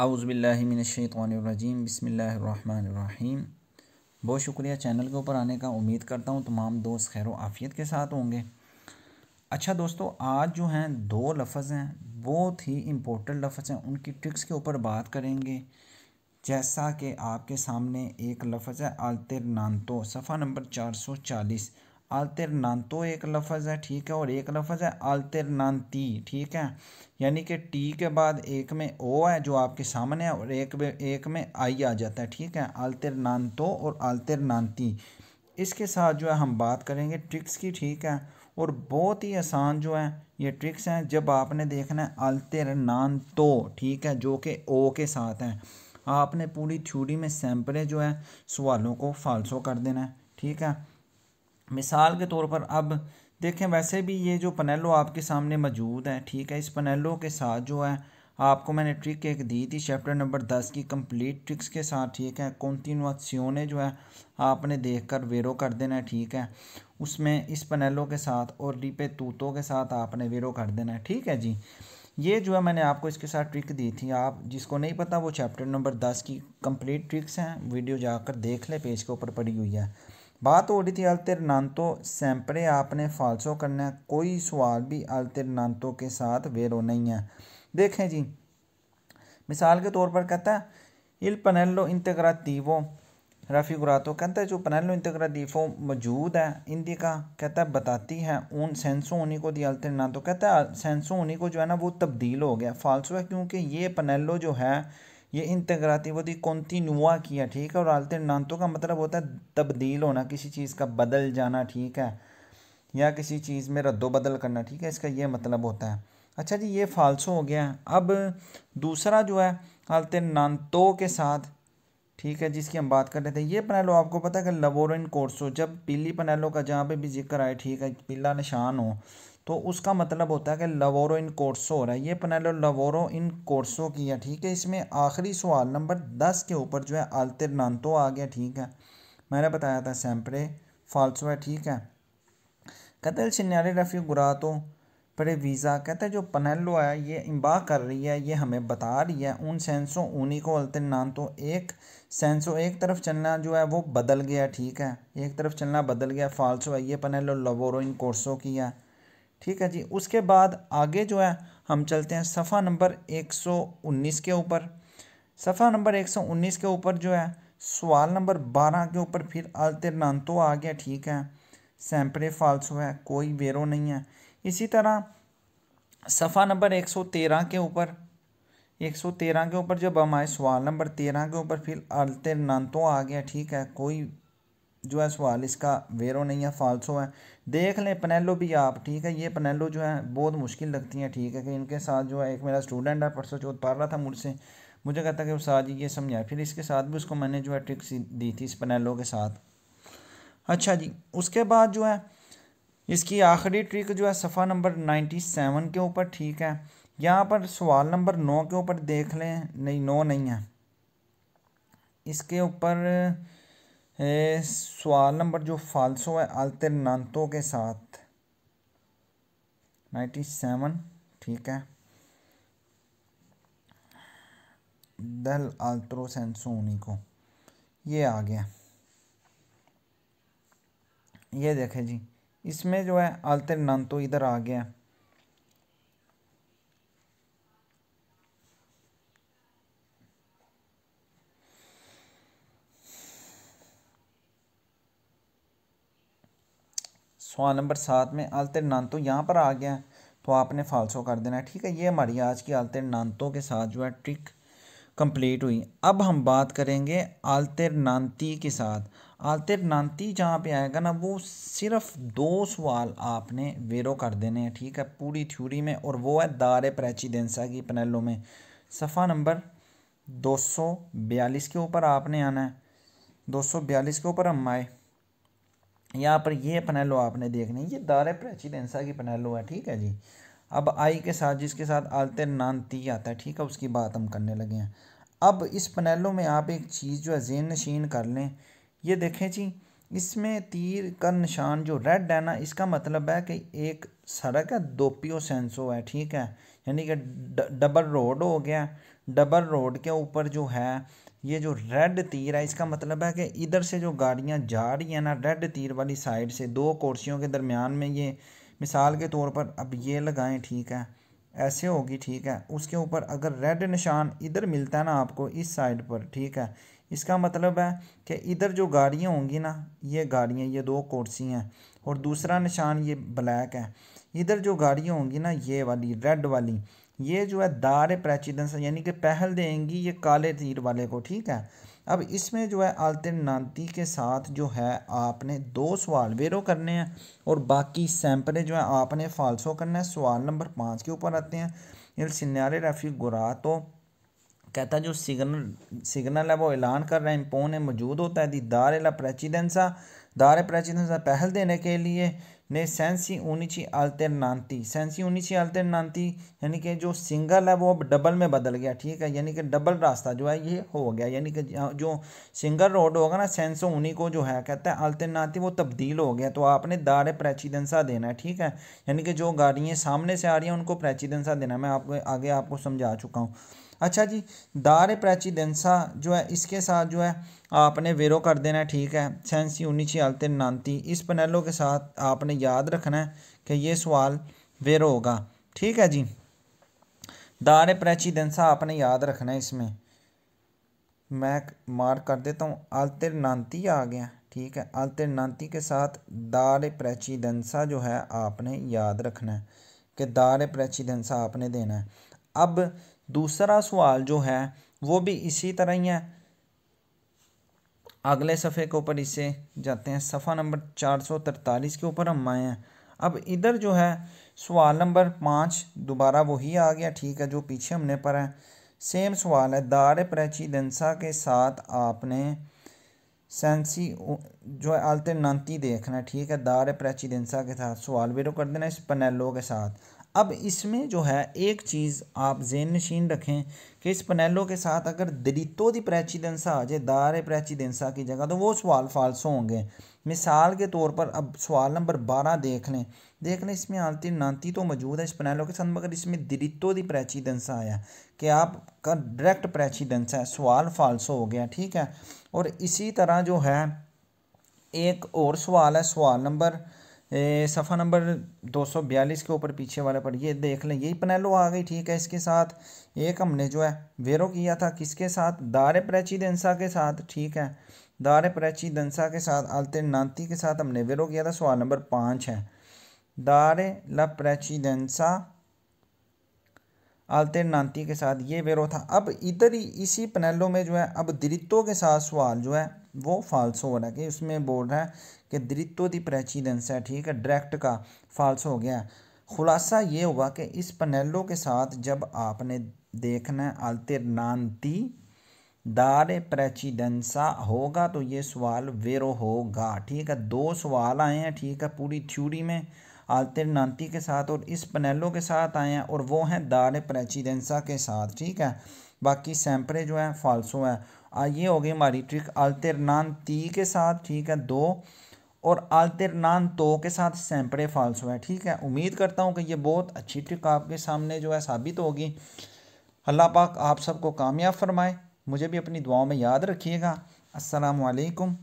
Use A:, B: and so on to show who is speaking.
A: आउज़बिल्लिमिनशैतरजीम बसमीम बहुत शुक्रिया चैनल के ऊपर आने का उम्मीद करता हूँ तमाम दोस्त खैर आफ़ियत के साथ होंगे अच्छा दोस्तों आज जो हैं दो लफ्ज़ हैं बहुत ही इम्पोर्टेंट लफ्ज़ हैं उनकी ट्रिक्स के ऊपर बात करेंगे जैसा कि आपके सामने एक लफ्ज़ है आलतर नानतो सफ़ा नंबर चार सौ चालीस तो एक लफज़ है ठीक है और एक लफज़ है आलतरनाती ठीक है यानी कि टी के बाद एक में ओ है जो आपके सामने है और एक में एक में आई आ जाता है ठीक है तो और आलतरनाती इसके साथ जो है हम बात करेंगे ट्रिक्स की ठीक है और बहुत ही आसान जो है ये ट्रिक्स हैं जब आपने देखना है आलतरनातो ठीक है जो कि ओ के साथ हैं आपने पूरी थ्योरी में सैम्पलें जो है सवालों को फालसो कर देना है ठीक है मिसाल के तौर पर अब देखें वैसे भी ये जो पनेलो आपके सामने मौजूद है ठीक है इस पनेलो के साथ जो है आपको मैंने ट्रिक एक दी थी चैप्टर नंबर दस की कंप्लीट ट्रिक्स के साथ ठीक है कॉन्तिनुअसियोने जो है आपने देख कर वेरो कर देना है ठीक है उसमें इस पनेलो के साथ और रिपे तूतों के साथ आपने वेरो कर देना है ठीक है जी ये जो है मैंने आपको इसके साथ ट्रिक दी थी आप जिसको नहीं पता वो चैप्टर नंबर दस की कम्प्लीट ट्रिक्स हैं वीडियो जाकर देख ले पेज के ऊपर पड़ी हुई है बात हो रही थी अल्तरनांतो सैंपड़े आपने फालसो करना है कोई सवाल भी अल्तरनांतो के साथ वेरो नहीं है देखें जी मिसाल के तौर पर कहता है इल पनेलो इंतग्रातीवो गुरातो कहता है जो पनेलो इंतग्रातीवो मौजूद है इंदी का कहता है बताती है उन सेंसो उन्हीं को दी अल्तरनांतो कहता है सेंसो उन्हीं को जो है ना वो तब्दील हो गया फालसो है क्योंकि ये पनेलो जो है ये इन तगरातिवती नुआ किया ठीक है और आलते नानतों का मतलब होता है तब्दील होना किसी चीज़ का बदल जाना ठीक है या किसी चीज़ में रद्दो बदल करना ठीक है इसका ये मतलब होता है अच्छा जी ये फालसो हो गया अब दूसरा जो है आलते नानतो के साथ ठीक है जिसकी हम बात कर रहे थे ये पनेलो आपको पता है कि लवोरिन कोर्सो जब पीली पनेलो का जहाँ पर भी जिक्र आए ठीक है पीला निशान हो तो उसका मतलब होता है कि लवोरो इन कोर्सो हो रहा है ये पनेलो लवोरो इन कोर्सो की है ठीक है इसमें आखिरी सवाल नंबर दस के ऊपर जो है नानतो आ गया ठीक है मैंने बताया था सैम्परे फालसो है ठीक है कतल शनारे रफ़ी गुरातो परे वीज़ा कहते हैं जो पनेलो है ये इम्बा कर रही है ये हमें बता रही है उन सेंसों ऊनी को तो एक सेंसो एक तरफ चलना जो है वो बदल गया ठीक है एक तरफ चलना बदल गया फ़ालसो है ये पनेलो लवोरो इन कोर्सो की है ठीक है जी उसके बाद आगे जो है हम चलते हैं सफ़ा नंबर 119 के ऊपर सफ़ा नंबर 119 के ऊपर जो है सवाल नंबर 12 के ऊपर फिर तो आ गया ठीक है सैम्परे फाल्सो है कोई वेरो नहीं है इसी तरह सफ़ा नंबर 113 के ऊपर 113 के ऊपर जब हम आए सवाल नंबर 13 के ऊपर फिर तो आ गया ठीक है कोई जो है सवाल इसका वेरो नहीं है फालसो है देख लें पनेलो भी आप ठीक है ये पनेलो जो है बहुत मुश्किल लगती हैं ठीक है कि इनके साथ जो है एक मेरा स्टूडेंट है परसों चौथ पढ़ रहा था मुझसे मुझे कहता कि उस जी ये समझाए फिर इसके साथ भी उसको मैंने जो है ट्रिक्स दी थी इस पनेलो के साथ अच्छा जी उसके बाद जो है इसकी आखिरी ट्रिक जो है सफ़ा नंबर नाइन्टी सेवन के ऊपर ठीक है यहाँ पर सवाल नंबर नौ के ऊपर देख लें नहीं नौ नहीं है इसके ऊपर सवाल नंबर जो फालसो है अल्तरनातों के साथ नाइन्टी सेवन ठीक है दल आल्त्रो सेंसोनी को ये आ गया ये देखें जी इसमें जो है अल्तरनातो इधर आ गया सवाल नंबर सात में नानतो यहाँ पर आ गया तो आपने फालसो कर देना है ठीक है ये हमारी आज की नानतों के साथ जो है ट्रिक कंप्लीट हुई अब हम बात करेंगे नानती के साथ नानती जहाँ पे आएगा ना वो सिर्फ दो सवाल आपने वेरो कर देने हैं ठीक है पूरी थ्योरी में और वो है दार प्रेचिडेंसा की पनेलों में सफ़ा नंबर दो सौ बयालीस के ऊपर आपने आना है दो सौ बयालीस के ऊपर हम आए यहाँ पर ये पनेलो आपने देखनी ये दार प्रेसिडेंसा की पनेलो है ठीक है जी अब आई के साथ जिसके साथ आलते नानती आता है ठीक है उसकी बात हम करने लगे हैं अब इस पनेलो में आप एक चीज़ जो है जेन नशीन कर लें ये देखें जी इसमें तीर का निशान जो रेड है ना इसका मतलब है कि एक सड़क है दोपियो सेंसो है ठीक है यानी कि डबल रोड हो गया डबल रोड के ऊपर जो है ये जो रेड तीर है इसका मतलब है कि इधर से जो गाड़ियाँ जा रही हैं ना रेड तीर वाली साइड से दो कुर्सियों के दरमियान में ये मिसाल के तौर पर अब ये लगाएं ठीक है ऐसे होगी ठीक है उसके ऊपर अगर रेड निशान इधर मिलता है ना आपको इस साइड पर ठीक है इसका मतलब है कि इधर जो गाड़ियाँ होंगी ना ये गाड़ियाँ ये दो कुर्सी हैं और दूसरा निशान ये ब्लैक है इधर जो गाड़ियाँ होंगी ना ये वाली रेड वाली ये जो है दार प्राचीदन यानी कि पहल देंगी ये काले तीर वाले को ठीक है अब इसमें जो है आल्टरनाती के साथ जो है आपने दो सवाल वेरो करने हैं और बाकी सैंपलें जो है आपने फालसो करना है सवाल नंबर पाँच के ऊपर आते हैं ये सिन्यारे रफ़ी गुरा तो कहता है जो सिग्नल सिग्नल है वो ऐलान कर रहा है इम्पोन मौजूद होता है दी दार प्राचीदनसा दार प्राचीदनसा पहल देने के लिए ने सेंसी ऊनिची अल्टरनांती सेंसी ऊनिची अल्टरनांती यानी कि जो सिंगल है वो अब डबल में बदल गया ठीक है यानी कि डबल रास्ता जो है ये हो गया यानी कि जो सिंगल रोड होगा ना सेंसो ऊनी को जो है कहता है अल्टरनांती वो तब्दील हो गया तो आपने दार प्रेचिडेंसा देना है ठीक है यानी कि जो गाड़ियाँ सामने से आ रही हैं उनको प्रेचिडेंसा देना मैं आपको आगे आपको समझा चुका हूँ अच्छा जी दार प्राचीदेंसा जो है इसके साथ जो है आपने वेरो कर देना है ठीक है सेंसी उन्नीस छियालते नानती इस पनेलो के साथ आपने याद रखना है कि ये सवाल वेरो होगा ठीक है जी दार प्राचीदेंसा आपने याद रखना है इसमें मैं मार्क कर देता हूँ अलतिर नानती आ गया ठीक है अलतिर नानती के साथ दार प्राचीदेंसा जो है आपने याद रखना है कि दार प्राचीदेंसा आपने देना है अब दूसरा सवाल जो है वो भी इसी तरह ही है अगले सफ़े के ऊपर इसे जाते हैं सफ़ा नंबर चार सौ तरतालीस के ऊपर हम आए हैं अब इधर जो है सवाल नंबर पाँच दोबारा वही आ गया ठीक है जो पीछे हमने पढ़ा है सेम सवाल है दार प्रचिदंसा के साथ आपने सेंसी जो है अल्तरनाती देखना है ठीक है दार प्रचिदंसा के साथ सवाल भी रो तो कर देना इस पनेलो के साथ अब इसमें जो है एक चीज़ आप जेन नशीन रखें कि इस पनेलो के साथ अगर दलितो दी प्रेचिडेंसा आ जाए दार प्रेचिडेंसा की जगह तो वो सवाल फालसो होंगे मिसाल के तौर पर अब सवाल नंबर बारह देख लें देख लें इसमें आलती नाती तो मौजूद है इस पनेलो के साथ मगर इसमें दरितो दी प्रेचिडेंसा आया कि आपका डायरेक्ट प्रेचिडेंसा है सवाल फालसो हो गया ठीक है और इसी तरह जो है एक और सवाल है सवाल नंबर सफ़ा नंबर 242 के ऊपर पीछे वाले पर ये देख लें यही पनेलो आ गई ठीक है इसके साथ एक हमने जो है वेरो किया था किसके साथ दार प्रची दंसा के साथ ठीक है दार प्रची दंसा के साथ अल्तरनाती के साथ हमने वेरो किया था सवाल नंबर पाँच है दार ला प्रची दंसा अल्तरनाती के साथ ये वेरो था अब इधर ही इसी पनेलो में जो है अब दृत्तों के साथ सवाल जो है वो फाल्सो हो रहा है कि उसमें बोल रहा है कि दृत्व दी प्रेचिडेंस है ठीक है डायरेक्ट का फॉल्स हो गया खुलासा ये हुआ कि इस पनेलो के साथ जब आपने देखना है नानती दार प्रेचिडेंसा होगा तो ये सवाल वेरो होगा ठीक है दो सवाल आए हैं ठीक है पूरी थ्यूरी में नानती के साथ और इस पनेलो के साथ आए हैं और वो हैं दार प्रेचिडेंसा के साथ ठीक है बाकी सैम्परें जो है फालसो है आ ये हो गई हमारी ट्रिक अल्तरनान ती के साथ ठीक है दो और अल्तरनान तो के साथ सैम्परें फालसो है ठीक है उम्मीद करता हूँ कि ये बहुत अच्छी ट्रिक आपके सामने जो है साबित होगी अल्लाह पाक आप सबको कामयाब फरमाए मुझे भी अपनी दुआओं में याद रखिएगा असलकम